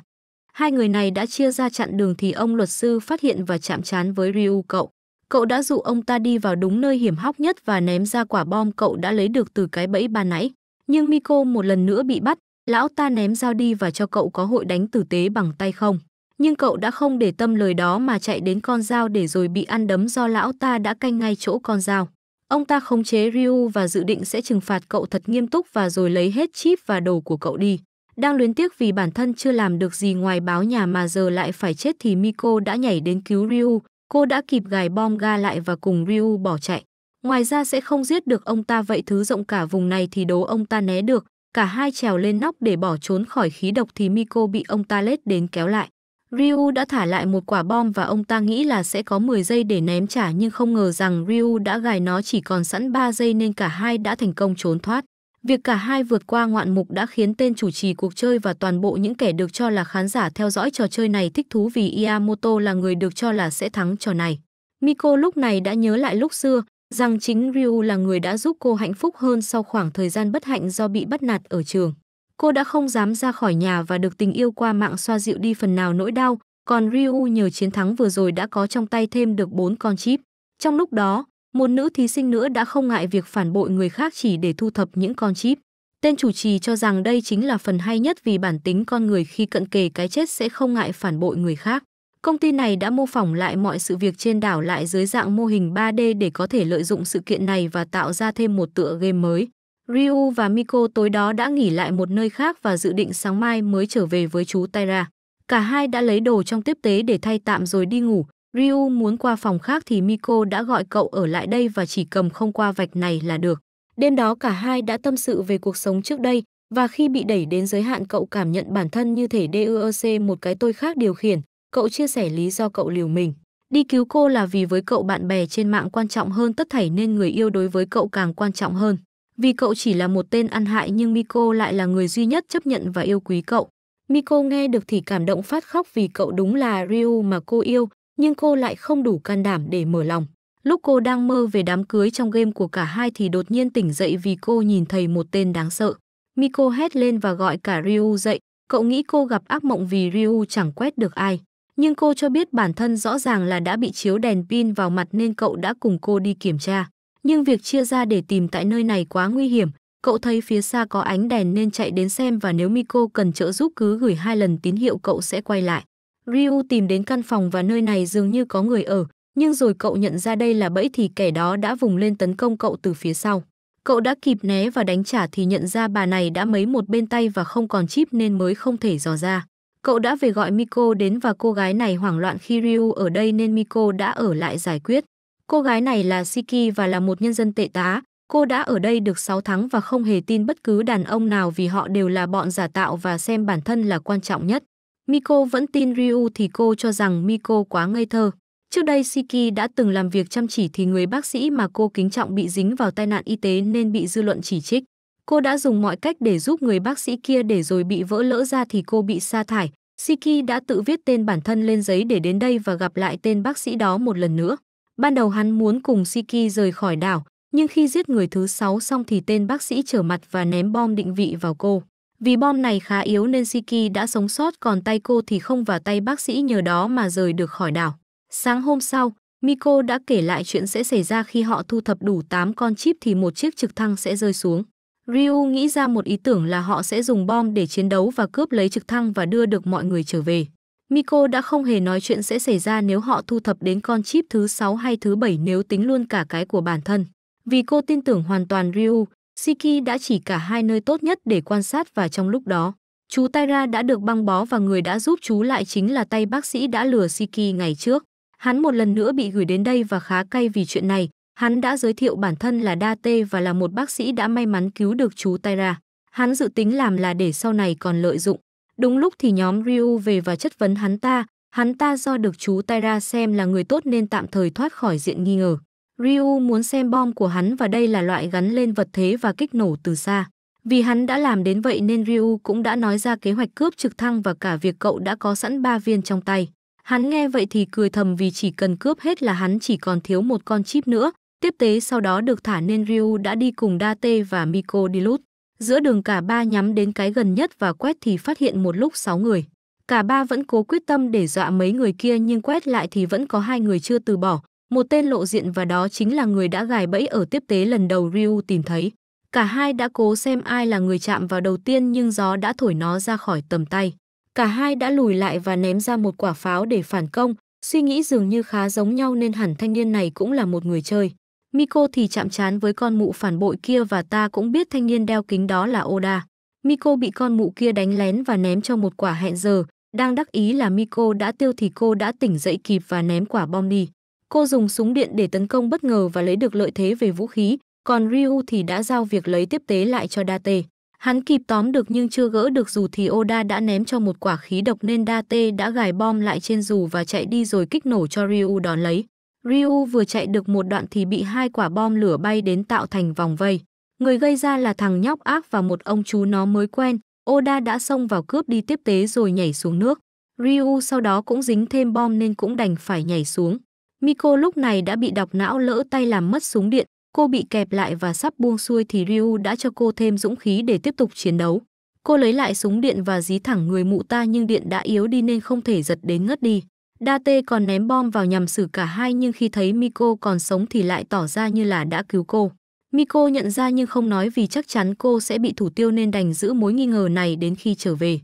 Hai người này đã chia ra chặn đường thì ông luật sư phát hiện và chạm trán với Ryu cậu. Cậu đã dụ ông ta đi vào đúng nơi hiểm hóc nhất và ném ra quả bom cậu đã lấy được từ cái bẫy ban nãy nhưng Miko một lần nữa bị bắt, lão ta ném dao đi và cho cậu có hội đánh tử tế bằng tay không. Nhưng cậu đã không để tâm lời đó mà chạy đến con dao để rồi bị ăn đấm do lão ta đã canh ngay chỗ con dao. Ông ta khống chế Ryu và dự định sẽ trừng phạt cậu thật nghiêm túc và rồi lấy hết chip và đồ của cậu đi. Đang luyến tiếc vì bản thân chưa làm được gì ngoài báo nhà mà giờ lại phải chết thì Miko đã nhảy đến cứu Ryu. Cô đã kịp gài bom ga lại và cùng Ryu bỏ chạy. Ngoài ra sẽ không giết được ông ta vậy thứ rộng cả vùng này thì đố ông ta né được. Cả hai trèo lên nóc để bỏ trốn khỏi khí độc thì Miko bị ông ta lết đến kéo lại. Ryu đã thả lại một quả bom và ông ta nghĩ là sẽ có 10 giây để ném trả nhưng không ngờ rằng Ryu đã gài nó chỉ còn sẵn 3 giây nên cả hai đã thành công trốn thoát. Việc cả hai vượt qua ngoạn mục đã khiến tên chủ trì cuộc chơi và toàn bộ những kẻ được cho là khán giả theo dõi trò chơi này thích thú vì Iamoto là người được cho là sẽ thắng trò này. Miko lúc này đã nhớ lại lúc xưa, rằng chính Ryu là người đã giúp cô hạnh phúc hơn sau khoảng thời gian bất hạnh do bị bắt nạt ở trường. Cô đã không dám ra khỏi nhà và được tình yêu qua mạng xoa dịu đi phần nào nỗi đau, còn Ryu nhờ chiến thắng vừa rồi đã có trong tay thêm được 4 con chip. Trong lúc đó, một nữ thí sinh nữa đã không ngại việc phản bội người khác chỉ để thu thập những con chip. Tên chủ trì cho rằng đây chính là phần hay nhất vì bản tính con người khi cận kề cái chết sẽ không ngại phản bội người khác. Công ty này đã mô phỏng lại mọi sự việc trên đảo lại dưới dạng mô hình 3D để có thể lợi dụng sự kiện này và tạo ra thêm một tựa game mới. Ryu và Miko tối đó đã nghỉ lại một nơi khác và dự định sáng mai mới trở về với chú Taira. Cả hai đã lấy đồ trong tiếp tế để thay tạm rồi đi ngủ. Ryu muốn qua phòng khác thì Miko đã gọi cậu ở lại đây và chỉ cầm không qua vạch này là được. Đêm đó cả hai đã tâm sự về cuộc sống trước đây và khi bị đẩy đến giới hạn cậu cảm nhận bản thân như thể DUC e một cái tôi khác điều khiển. Cậu chia sẻ lý do cậu liều mình. Đi cứu cô là vì với cậu bạn bè trên mạng quan trọng hơn tất thảy nên người yêu đối với cậu càng quan trọng hơn. Vì cậu chỉ là một tên ăn hại nhưng Miko lại là người duy nhất chấp nhận và yêu quý cậu. Miko nghe được thì cảm động phát khóc vì cậu đúng là Ryu mà cô yêu, nhưng cô lại không đủ can đảm để mở lòng. Lúc cô đang mơ về đám cưới trong game của cả hai thì đột nhiên tỉnh dậy vì cô nhìn thấy một tên đáng sợ. Miko hét lên và gọi cả Ryu dậy, cậu nghĩ cô gặp ác mộng vì Ryu chẳng quét được ai nhưng cô cho biết bản thân rõ ràng là đã bị chiếu đèn pin vào mặt nên cậu đã cùng cô đi kiểm tra. Nhưng việc chia ra để tìm tại nơi này quá nguy hiểm, cậu thấy phía xa có ánh đèn nên chạy đến xem và nếu Miko cần trợ giúp cứ gửi hai lần tín hiệu cậu sẽ quay lại. Ryu tìm đến căn phòng và nơi này dường như có người ở, nhưng rồi cậu nhận ra đây là bẫy thì kẻ đó đã vùng lên tấn công cậu từ phía sau. Cậu đã kịp né và đánh trả thì nhận ra bà này đã mấy một bên tay và không còn chip nên mới không thể dò ra. Cậu đã về gọi Miko đến và cô gái này hoảng loạn khi Ryu ở đây nên Miko đã ở lại giải quyết. Cô gái này là Siki và là một nhân dân tệ tá. Cô đã ở đây được 6 tháng và không hề tin bất cứ đàn ông nào vì họ đều là bọn giả tạo và xem bản thân là quan trọng nhất. Miko vẫn tin Ryu thì cô cho rằng Miko quá ngây thơ. Trước đây Siki đã từng làm việc chăm chỉ thì người bác sĩ mà cô kính trọng bị dính vào tai nạn y tế nên bị dư luận chỉ trích. Cô đã dùng mọi cách để giúp người bác sĩ kia để rồi bị vỡ lỡ ra thì cô bị sa thải. Siki đã tự viết tên bản thân lên giấy để đến đây và gặp lại tên bác sĩ đó một lần nữa. Ban đầu hắn muốn cùng Siki rời khỏi đảo, nhưng khi giết người thứ sáu xong thì tên bác sĩ trở mặt và ném bom định vị vào cô. Vì bom này khá yếu nên Siki đã sống sót còn tay cô thì không và tay bác sĩ nhờ đó mà rời được khỏi đảo. Sáng hôm sau, Miko đã kể lại chuyện sẽ xảy ra khi họ thu thập đủ 8 con chip thì một chiếc trực thăng sẽ rơi xuống. Ryu nghĩ ra một ý tưởng là họ sẽ dùng bom để chiến đấu và cướp lấy trực thăng và đưa được mọi người trở về. Miko đã không hề nói chuyện sẽ xảy ra nếu họ thu thập đến con chip thứ 6 hay thứ 7 nếu tính luôn cả cái của bản thân. Vì cô tin tưởng hoàn toàn Ryu, Shiki đã chỉ cả hai nơi tốt nhất để quan sát và trong lúc đó, chú Taira đã được băng bó và người đã giúp chú lại chính là tay bác sĩ đã lừa Shiki ngày trước. Hắn một lần nữa bị gửi đến đây và khá cay vì chuyện này, Hắn đã giới thiệu bản thân là Đa Tê và là một bác sĩ đã may mắn cứu được chú Tyra. Hắn dự tính làm là để sau này còn lợi dụng. Đúng lúc thì nhóm Ryu về và chất vấn hắn ta, hắn ta do được chú Tyra xem là người tốt nên tạm thời thoát khỏi diện nghi ngờ. Ryu muốn xem bom của hắn và đây là loại gắn lên vật thế và kích nổ từ xa. Vì hắn đã làm đến vậy nên Ryu cũng đã nói ra kế hoạch cướp trực thăng và cả việc cậu đã có sẵn ba viên trong tay. Hắn nghe vậy thì cười thầm vì chỉ cần cướp hết là hắn chỉ còn thiếu một con chip nữa, Tiếp tế sau đó được thả nên Ryu đã đi cùng Date và Miko đi lút. Giữa đường cả ba nhắm đến cái gần nhất và quét thì phát hiện một lúc 6 người. Cả ba vẫn cố quyết tâm để dọa mấy người kia nhưng quét lại thì vẫn có hai người chưa từ bỏ. Một tên lộ diện và đó chính là người đã gài bẫy ở tiếp tế lần đầu Ryu tìm thấy. Cả hai đã cố xem ai là người chạm vào đầu tiên nhưng gió đã thổi nó ra khỏi tầm tay. Cả hai đã lùi lại và ném ra một quả pháo để phản công. Suy nghĩ dường như khá giống nhau nên hẳn thanh niên này cũng là một người chơi. Miko thì chạm chán với con mụ phản bội kia và ta cũng biết thanh niên đeo kính đó là Oda. Miko bị con mụ kia đánh lén và ném cho một quả hẹn giờ. Đang đắc ý là Miko đã tiêu thì cô đã tỉnh dậy kịp và ném quả bom đi. Cô dùng súng điện để tấn công bất ngờ và lấy được lợi thế về vũ khí, còn Ryu thì đã giao việc lấy tiếp tế lại cho Date. Hắn kịp tóm được nhưng chưa gỡ được dù thì Oda đã ném cho một quả khí độc nên Date đã gài bom lại trên dù và chạy đi rồi kích nổ cho Ryu đón lấy. Ryu vừa chạy được một đoạn thì bị hai quả bom lửa bay đến tạo thành vòng vây. Người gây ra là thằng nhóc ác và một ông chú nó mới quen. Oda đã xông vào cướp đi tiếp tế rồi nhảy xuống nước. Ryu sau đó cũng dính thêm bom nên cũng đành phải nhảy xuống. Miko lúc này đã bị đọc não lỡ tay làm mất súng điện. Cô bị kẹp lại và sắp buông xuôi thì Ryu đã cho cô thêm dũng khí để tiếp tục chiến đấu. Cô lấy lại súng điện và dí thẳng người mụ ta nhưng điện đã yếu đi nên không thể giật đến ngất đi. Date còn ném bom vào nhằm xử cả hai nhưng khi thấy Miko còn sống thì lại tỏ ra như là đã cứu cô. Miko nhận ra nhưng không nói vì chắc chắn cô sẽ bị thủ tiêu nên đành giữ mối nghi ngờ này đến khi trở về.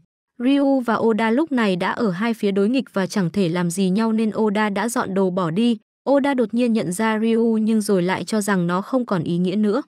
Ryu và Oda lúc này đã ở hai phía đối nghịch và chẳng thể làm gì nhau nên Oda đã dọn đồ bỏ đi. Oda đột nhiên nhận ra Ryu nhưng rồi lại cho rằng nó không còn ý nghĩa nữa.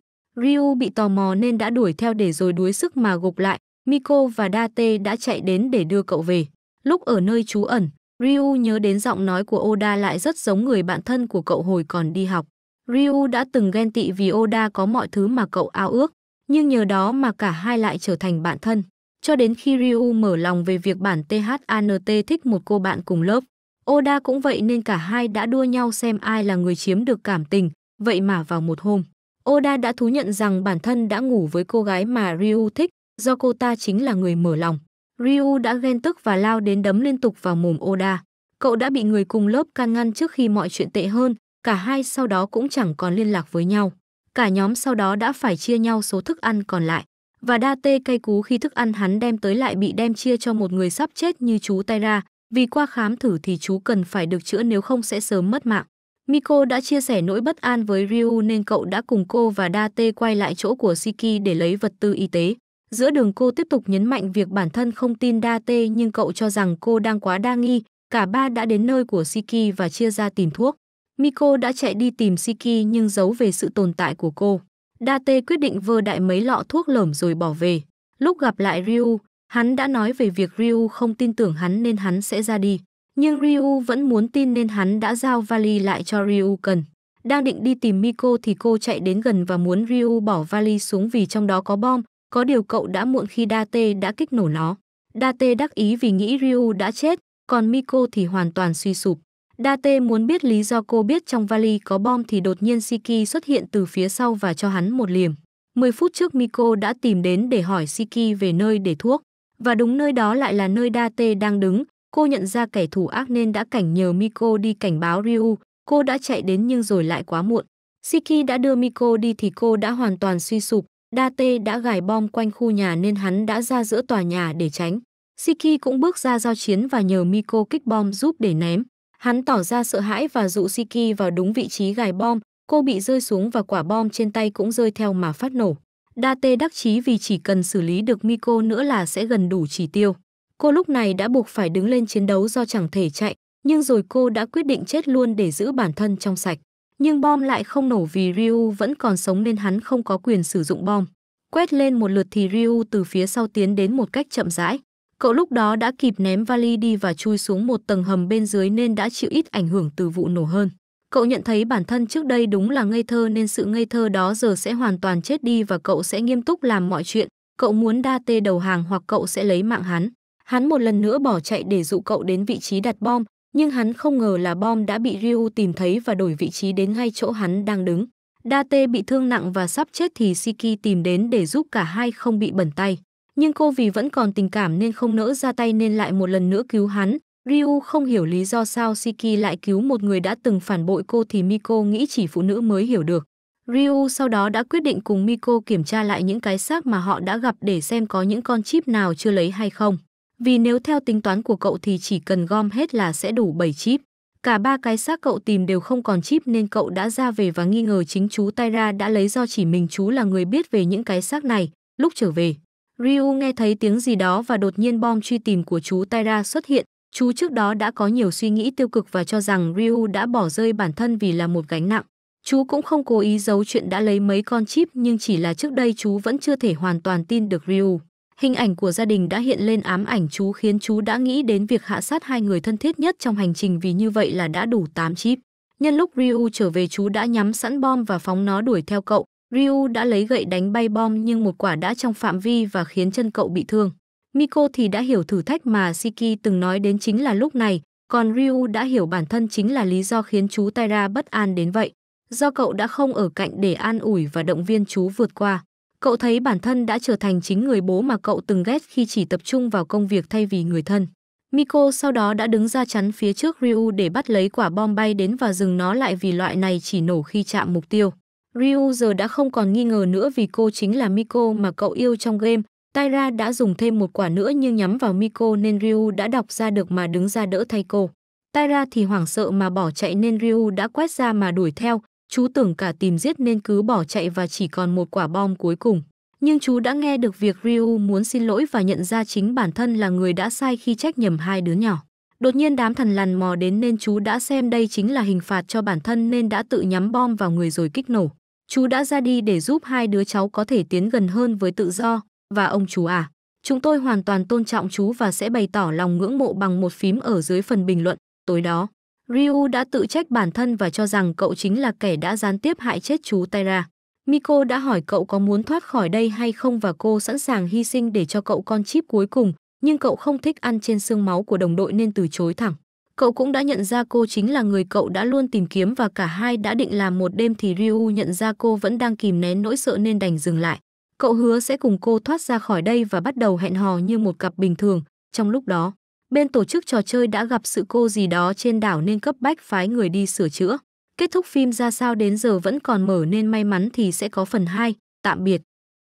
Ryu bị tò mò nên đã đuổi theo để rồi đuối sức mà gục lại. Miko và Date đã chạy đến để đưa cậu về. Lúc ở nơi trú ẩn, Ryu nhớ đến giọng nói của Oda lại rất giống người bạn thân của cậu hồi còn đi học. Ryu đã từng ghen tị vì Oda có mọi thứ mà cậu ao ước, nhưng nhờ đó mà cả hai lại trở thành bạn thân. Cho đến khi Ryu mở lòng về việc bản THANT thích một cô bạn cùng lớp, Oda cũng vậy nên cả hai đã đua nhau xem ai là người chiếm được cảm tình, vậy mà vào một hôm. Oda đã thú nhận rằng bản thân đã ngủ với cô gái mà Ryu thích, do cô ta chính là người mở lòng. Ryu đã ghen tức và lao đến đấm liên tục vào mồm Oda. Cậu đã bị người cùng lớp can ngăn trước khi mọi chuyện tệ hơn, cả hai sau đó cũng chẳng còn liên lạc với nhau. Cả nhóm sau đó đã phải chia nhau số thức ăn còn lại. Và đa tê cay cú khi thức ăn hắn đem tới lại bị đem chia cho một người sắp chết như chú Taira, vì qua khám thử thì chú cần phải được chữa nếu không sẽ sớm mất mạng. Miko đã chia sẻ nỗi bất an với Ryu nên cậu đã cùng cô và Date quay lại chỗ của Siki để lấy vật tư y tế. Giữa đường cô tiếp tục nhấn mạnh việc bản thân không tin đa tê nhưng cậu cho rằng cô đang quá đa nghi. Cả ba đã đến nơi của Siki và chia ra tìm thuốc. Miko đã chạy đi tìm Siki nhưng giấu về sự tồn tại của cô. Đa tê quyết định vơ đại mấy lọ thuốc lởm rồi bỏ về. Lúc gặp lại Ryu, hắn đã nói về việc Ryu không tin tưởng hắn nên hắn sẽ ra đi. Nhưng Ryu vẫn muốn tin nên hắn đã giao vali lại cho Ryu cần. Đang định đi tìm Miko thì cô chạy đến gần và muốn Ryu bỏ vali xuống vì trong đó có bom, có điều cậu đã muộn khi Date đã kích nổ nó. Date đắc ý vì nghĩ Ryu đã chết, còn Miko thì hoàn toàn suy sụp. Date muốn biết lý do cô biết trong vali có bom thì đột nhiên Siki xuất hiện từ phía sau và cho hắn một liềm. 10 phút trước Miko đã tìm đến để hỏi Siki về nơi để thuốc. Và đúng nơi đó lại là nơi Date đang đứng. Cô nhận ra kẻ thù ác nên đã cảnh nhờ Miko đi cảnh báo Ryu. Cô đã chạy đến nhưng rồi lại quá muộn. Siki đã đưa Miko đi thì cô đã hoàn toàn suy sụp. Đa Tê đã gài bom quanh khu nhà nên hắn đã ra giữa tòa nhà để tránh. Siki cũng bước ra giao chiến và nhờ Miko kích bom giúp để ném. Hắn tỏ ra sợ hãi và dụ Siki vào đúng vị trí gài bom, cô bị rơi xuống và quả bom trên tay cũng rơi theo mà phát nổ. Đa Tê đắc chí vì chỉ cần xử lý được Miko nữa là sẽ gần đủ chỉ tiêu. Cô lúc này đã buộc phải đứng lên chiến đấu do chẳng thể chạy, nhưng rồi cô đã quyết định chết luôn để giữ bản thân trong sạch nhưng bom lại không nổ vì Ryu vẫn còn sống nên hắn không có quyền sử dụng bom. Quét lên một lượt thì Ryu từ phía sau tiến đến một cách chậm rãi. Cậu lúc đó đã kịp ném vali đi và chui xuống một tầng hầm bên dưới nên đã chịu ít ảnh hưởng từ vụ nổ hơn. Cậu nhận thấy bản thân trước đây đúng là ngây thơ nên sự ngây thơ đó giờ sẽ hoàn toàn chết đi và cậu sẽ nghiêm túc làm mọi chuyện. Cậu muốn đa tê đầu hàng hoặc cậu sẽ lấy mạng hắn. Hắn một lần nữa bỏ chạy để dụ cậu đến vị trí đặt bom, nhưng hắn không ngờ là bom đã bị Ryu tìm thấy và đổi vị trí đến ngay chỗ hắn đang đứng. Date bị thương nặng và sắp chết thì Siki tìm đến để giúp cả hai không bị bẩn tay. Nhưng cô vì vẫn còn tình cảm nên không nỡ ra tay nên lại một lần nữa cứu hắn. Ryu không hiểu lý do sao Siki lại cứu một người đã từng phản bội cô thì Miko nghĩ chỉ phụ nữ mới hiểu được. Ryu sau đó đã quyết định cùng Miko kiểm tra lại những cái xác mà họ đã gặp để xem có những con chip nào chưa lấy hay không. Vì nếu theo tính toán của cậu thì chỉ cần gom hết là sẽ đủ 7 chip. Cả ba cái xác cậu tìm đều không còn chip nên cậu đã ra về và nghi ngờ chính chú Taira đã lấy do chỉ mình chú là người biết về những cái xác này. Lúc trở về, Ryu nghe thấy tiếng gì đó và đột nhiên bom truy tìm của chú Taira xuất hiện. Chú trước đó đã có nhiều suy nghĩ tiêu cực và cho rằng Ryu đã bỏ rơi bản thân vì là một gánh nặng. Chú cũng không cố ý giấu chuyện đã lấy mấy con chip nhưng chỉ là trước đây chú vẫn chưa thể hoàn toàn tin được Ryu. Hình ảnh của gia đình đã hiện lên ám ảnh chú khiến chú đã nghĩ đến việc hạ sát hai người thân thiết nhất trong hành trình vì như vậy là đã đủ 8 chip. Nhân lúc Ryu trở về chú đã nhắm sẵn bom và phóng nó đuổi theo cậu. Ryu đã lấy gậy đánh bay bom nhưng một quả đã trong phạm vi và khiến chân cậu bị thương. Miko thì đã hiểu thử thách mà Shiki từng nói đến chính là lúc này, còn Ryu đã hiểu bản thân chính là lý do khiến chú Taira bất an đến vậy. Do cậu đã không ở cạnh để an ủi và động viên chú vượt qua. Cậu thấy bản thân đã trở thành chính người bố mà cậu từng ghét khi chỉ tập trung vào công việc thay vì người thân. Miko sau đó đã đứng ra chắn phía trước Ryu để bắt lấy quả bom bay đến và dừng nó lại vì loại này chỉ nổ khi chạm mục tiêu. Ryu giờ đã không còn nghi ngờ nữa vì cô chính là Miko mà cậu yêu trong game. Taira đã dùng thêm một quả nữa nhưng nhắm vào Miko nên Ryu đã đọc ra được mà đứng ra đỡ thay cô. Taira thì hoảng sợ mà bỏ chạy nên Ryu đã quét ra mà đuổi theo, chú tưởng cả tìm giết nên cứ bỏ chạy và chỉ còn một quả bom cuối cùng. Nhưng chú đã nghe được việc Ryu muốn xin lỗi và nhận ra chính bản thân là người đã sai khi trách nhầm hai đứa nhỏ. Đột nhiên đám thần lằn mò đến nên chú đã xem đây chính là hình phạt cho bản thân nên đã tự nhắm bom vào người rồi kích nổ. Chú đã ra đi để giúp hai đứa cháu có thể tiến gần hơn với tự do. Và ông chú à, chúng tôi hoàn toàn tôn trọng chú và sẽ bày tỏ lòng ngưỡng mộ bằng một phím ở dưới phần bình luận tối đó. Ryu đã tự trách bản thân và cho rằng cậu chính là kẻ đã gián tiếp hại chết chú Taira. Miko đã hỏi cậu có muốn thoát khỏi đây hay không và cô sẵn sàng hy sinh để cho cậu con chip cuối cùng, nhưng cậu không thích ăn trên xương máu của đồng đội nên từ chối thẳng. Cậu cũng đã nhận ra cô chính là người cậu đã luôn tìm kiếm và cả hai đã định làm một đêm thì Ryu nhận ra cô vẫn đang kìm nén nỗi sợ nên đành dừng lại. Cậu hứa sẽ cùng cô thoát ra khỏi đây và bắt đầu hẹn hò như một cặp bình thường. Trong lúc đó, bên tổ chức trò chơi đã gặp sự cô gì đó trên đảo nên cấp bách phái người đi sửa chữa. Kết thúc phim ra sao đến giờ vẫn còn mở nên may mắn thì sẽ có phần 2. Tạm biệt.